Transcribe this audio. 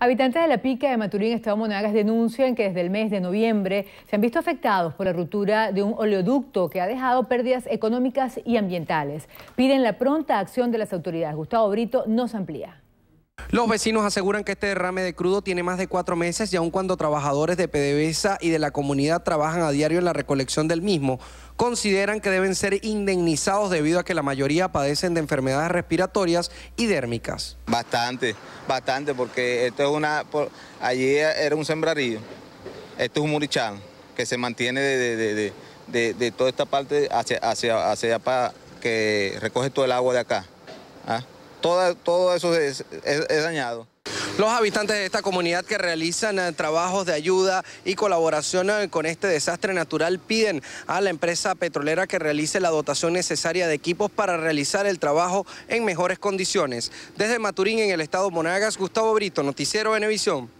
Habitantes de la pica de Maturín, Estado Monagas, denuncian que desde el mes de noviembre se han visto afectados por la ruptura de un oleoducto que ha dejado pérdidas económicas y ambientales. Piden la pronta acción de las autoridades. Gustavo Brito nos amplía. Los vecinos aseguran que este derrame de crudo tiene más de cuatro meses y aun cuando trabajadores de PDVSA y de la comunidad trabajan a diario en la recolección del mismo, consideran que deben ser indemnizados debido a que la mayoría padecen de enfermedades respiratorias y dérmicas. Bastante, bastante, porque esto es una... allí era un sembrarío, esto es un murichán que se mantiene de, toda esta parte hacia, hacia, hacia, que recoge todo el agua de acá. ¿ah? todo, eso es, dañado. Los habitantes de esta comunidad que realizan eh, trabajos de ayuda y colaboración eh, con este desastre natural piden a la empresa petrolera que realice la dotación necesaria de equipos para realizar el trabajo en mejores condiciones. Desde Maturín, en el estado Monagas, Gustavo Brito, Noticiero Venevisión.